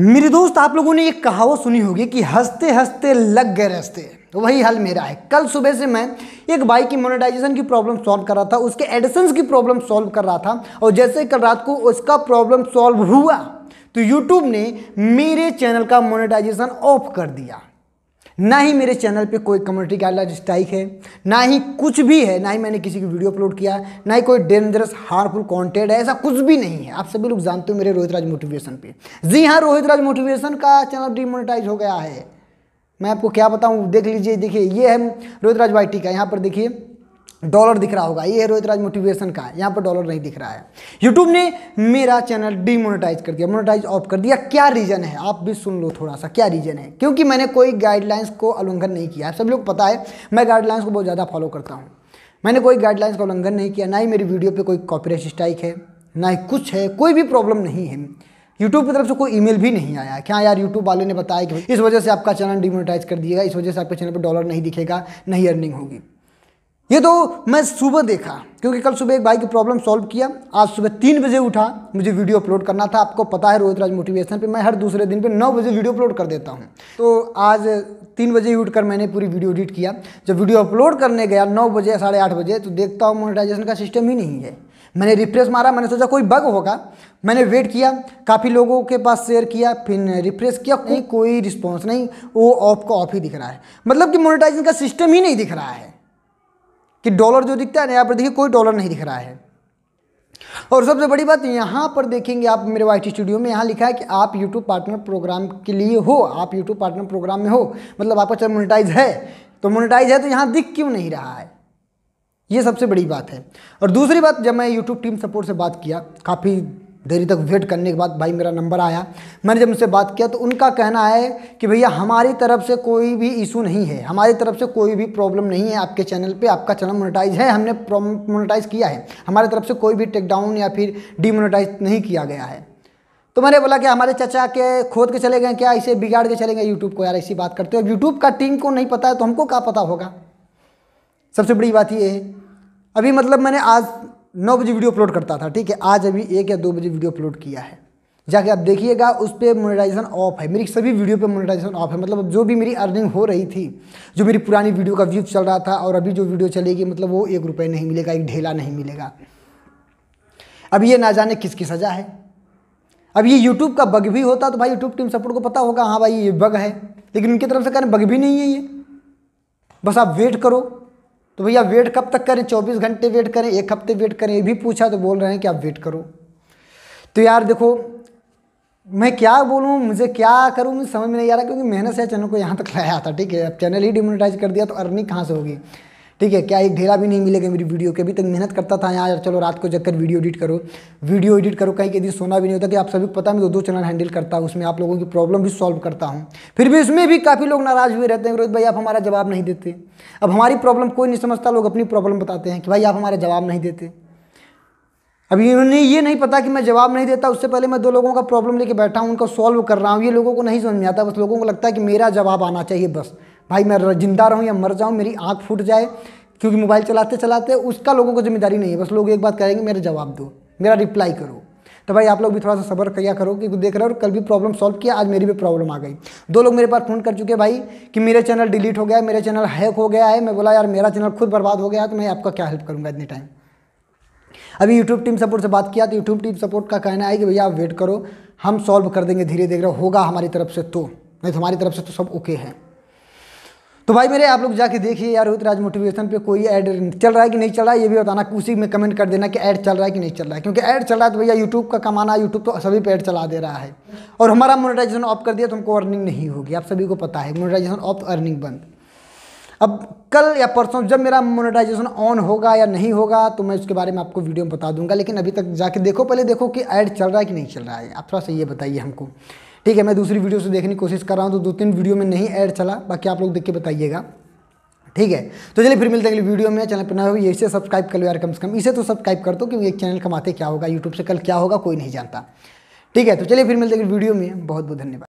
मेरे दोस्त आप लोगों ने एक कहावत सुनी होगी कि हंसते हंसते लग गए रस्ते तो वही हल मेरा है कल सुबह से मैं एक बाइक की मोनेटाइजेशन की प्रॉब्लम सॉल्व कर रहा था उसके एडिसन्स की प्रॉब्लम सॉल्व कर रहा था और जैसे कल रात को उसका प्रॉब्लम सॉल्व हुआ तो यूट्यूब ने मेरे चैनल का मोनेटाइजेशन ऑफ कर दिया ना ही मेरे चैनल पे कोई कम्युनिटी गाइडलाइन स्ट्राइक है ना ही कुछ भी है ना ही मैंने किसी की वीडियो अपलोड किया ना ही कोई डेंजरस हार्मफुल कॉन्टेंट है ऐसा कुछ भी नहीं है आप सभी लोग जानते हो मेरे रोहित राज मोटिवेशन पे जी हाँ रोहित राज मोटिवेशन का चैनल डिमोनेटाइज हो गया है मैं आपको क्या बताऊँ देख लीजिए देखिए ये है रोहित राज भाई टीका यहाँ पर देखिए डॉलर दिख रहा होगा ये रोहित राज मोटिवेशन का है यहाँ पर डॉलर नहीं दिख रहा है यूट्यूब ने मेरा चैनल डीमोनेटाइज कर दिया मोनेटाइज ऑफ कर दिया क्या रीज़न है आप भी सुन लो थोड़ा सा क्या रीज़न है क्योंकि मैंने कोई गाइडलाइंस को उल्लंघन नहीं किया सब लोग पता है मैं गाइडलाइंस को बहुत ज़्यादा फॉलो करता हूँ मैंने कोई गाइडलाइंस का उल्लंघन नहीं किया ना ही मेरी वीडियो पर कोई कॉपीराइट स्ट्राइक है ना ही कुछ है कोई भी प्रॉब्लम नहीं है यूट्यूब की तरफ से कोई ईमेल भी नहीं आया क्या यार यूट्यूब वाले ने बताया कि इस वजह से आपका चैनल डिमोनेटाइज कर दिएगा इस वजह से आपके चैनल पर डॉलर नहीं दिखेगा नहीं अर्निंग होगी ये तो मैं सुबह देखा क्योंकि कल सुबह एक भाई की प्रॉब्लम सॉल्व किया आज सुबह तीन बजे उठा मुझे वीडियो अपलोड करना था आपको पता है रोहित राज मोटिवेशन पे मैं हर दूसरे दिन पे नौ बजे वीडियो अपलोड कर देता हूँ तो आज तीन बजे ही उठकर मैंने पूरी वीडियो एडिट किया जब वीडियो अपलोड करने गया नौ बजे साढ़े आठ बजे तो देखता हूँ मोनिटाइजेशन का सिस्टम ही नहीं है मैंने रिफ्रेश मारा मैंने सोचा कोई बग होगा मैंने वेट किया काफ़ी लोगों के पास शेयर किया फिर रिफ्रेश किया नहीं कोई रिस्पॉन्स नहीं वो ऑफ का ऑफ ही दिख रहा है मतलब कि मोनिटाइजेशन का सिस्टम ही नहीं दिख रहा है कि डॉलर जो दिखता है ना यहाँ पर देखिए कोई डॉलर नहीं दिख रहा है और सबसे बड़ी बात यहाँ पर देखेंगे आप मेरे वाई स्टूडियो में यहाँ लिखा है कि आप यूट्यूब पार्टनर प्रोग्राम के लिए हो आप यूट्यूब पार्टनर प्रोग्राम में हो मतलब आपका चाहे मोनिटाइज है तो मोनिटाइज है तो यहाँ दिख क्यों नहीं रहा है ये सबसे बड़ी बात है और दूसरी बात जब मैं यूट्यूब टीम सपोर्ट से बात किया काफ़ी देरी तक वेट करने के बाद भाई मेरा नंबर आया मैंने जब उनसे बात किया तो उनका कहना है कि भैया हमारी तरफ से कोई भी इशू नहीं है हमारी तरफ से कोई भी प्रॉब्लम नहीं है आपके चैनल पे आपका चैनल मोनेटाइज है हमने मोनेटाइज किया है हमारी तरफ से कोई भी टेकडाउन या फिर डीमोनेटाइज नहीं किया गया है तो मैंने बोला कि हमारे चाचा के खोद के चले गए क्या इसे बिगाड़ के चले गए यूट्यूब को यार ऐसी बात करते हो यूट्यूब का टीम को नहीं पता है तो हमको क्या पता होगा सबसे बड़ी बात ये है अभी मतलब मैंने आज नौ बजे वीडियो अपलोड करता था ठीक है आज अभी एक या दो बजे वीडियो अपलोड किया है जाके आप देखिएगा उस पर मोनिटाइजेशन ऑफ है मेरी सभी वीडियो पे मोनिटाइजेशन ऑफ है मतलब जो भी मेरी अर्निंग हो रही थी जो मेरी पुरानी वीडियो का व्यू चल रहा था और अभी जो वीडियो चलेगी मतलब वो एक रुपये नहीं मिलेगा एक ढेला नहीं मिलेगा अब ये ना जाने किसकी सज़ा है अब ये यूट्यूब का बग भी होता तो भाई यूट्यूब टीम सपोर्ट को पता होगा हाँ भाई ये बग है लेकिन उनकी तरफ से कहने बग भी नहीं है ये बस आप वेट करो तो भैया वेट कब तक करें 24 घंटे वेट करें एक हफ्ते वेट करें ये भी पूछा तो बोल रहे हैं कि आप वेट करो तो यार देखो मैं क्या बोलूँ मुझे क्या करूँ मुझे समझ में नहीं आ रहा क्योंकि मेहनत से चैनल को यहाँ तक लाया था ठीक है अब चैनल ही डिमोनेटाइज कर दिया तो अर्निंग कहाँ से होगी ठीक है क्या एक ढेरा भी नहीं मिलेगा मेरी वीडियो के अभी तक मेहनत करता था यार चलो रात को जगकर वीडियो एडिट करो वीडियो एडिट करो कहीं के दिन सोना भी नहीं होता कि तो आप सभी को पता मैं दो दो चैनल हैंडल करता हूँ उसमें आप लोगों की प्रॉब्लम भी सॉल्व करता हूँ फिर भी उसमें भी काफ़ी लोग नाराज़ हुए रहते हैं रोहित भाई आप हमारा जवाब नहीं देते अब हमारी प्रॉब्लम कोई नहीं समझता लोग अपनी प्रॉब्लम बताते हैं कि भाई आप हमारा जवाब नहीं देते अभी इन्होंने ये नहीं पता कि मैं जवाब नहीं देता उससे पहले मैं दो लोगों का प्रॉब्लम लेके बैठा हूँ उनका सॉल्व कर रहा हूँ ये लोगों को नहीं समझ में आता बस लोगों को लगता है कि मेरा जवाब आना चाहिए बस भाई मैं जिंदा रहूँ या मर जाऊँ मेरी आँख फूट जाए क्योंकि मोबाइल चलाते चलाते उसका लोगों को जिम्मेदारी नहीं है बस लोग एक बात करेंगे मेरा जवाब दो मेरा रिप्लाई करो तो भाई आप लोग भी थोड़ा सा सबर किया करो कि देख रहे हो कल भी प्रॉब्लम सॉल्व किया आज मेरी भी प्रॉब्लम आ गई दो लोग मेरे पास फ़ोन कर चुके भाई कि मेरे चैनल डिलीट हो गया है मेरे चैनल हैक हो गया है मैं बोला यार मेरा चैनल खुद बर्बाद हो गया तो मैं आपका क्या हेल्प करूँगा इतने टाइम अभी यूट्यूब टीम सपोर्ट से बात किया तो यूट्यूब टीम सपोर्ट का कहना है कि भैया आप वेट करो हम सॉल्व कर देंगे धीरे धीरे होगा हमारी तरफ से तो नहीं तो हमारी तरफ से तो सब ओके है तो भाई मेरे आप लोग जाके देखिए यार रोहित राज मोटिवेशन पे कोई ऐड चल रहा है कि नहीं चल रहा है ये भी बताना उसी में कमेंट कर देना कि ऐड चल रहा है कि नहीं चल रहा है क्योंकि ऐड चल रहा है तो भैया यूट्यूब का कमाना है यूट्यूब तो सभी पे ऐड चला दे रहा है और हमारा मोनिटाइजेशन ऑफ कर दिया तो हमको अर्निंग नहीं होगी आप सभी को पता है मोनिटाइजेशन ऑफ अर्निंग बंद अब कल या परसों जब मेरा मोनिटाइजेशन ऑन होगा या नहीं होगा तो मैं उसके बारे में आपको वीडियो में बता दूंगा लेकिन अभी तक जाके देखो पहले देखो कि ऐड चल रहा है कि नहीं चल रहा है आप थोड़ा सा ये बताइए हमको ठीक है मैं दूसरी वीडियो से देखने की कोशिश कर रहा हूँ तो दो तीन वीडियो में नहीं ऐड चला बाकी आप लोग देख के बताइएगा ठीक है तो चलिए फिर मिलते हैं अगली वीडियो में चैनल पर ना हो इसे सब्सक्राइब कर लो यार कम से कम इसे तो सब्सक्राइब कर दो क्योंकि एक चैनल कमाते क्या होगा यूट्यूब से कल क्या होगा कोई नहीं जानता ठीक है तो चलिए फिर मिलते हैं वीडियो में बहुत बहुत धन्यवाद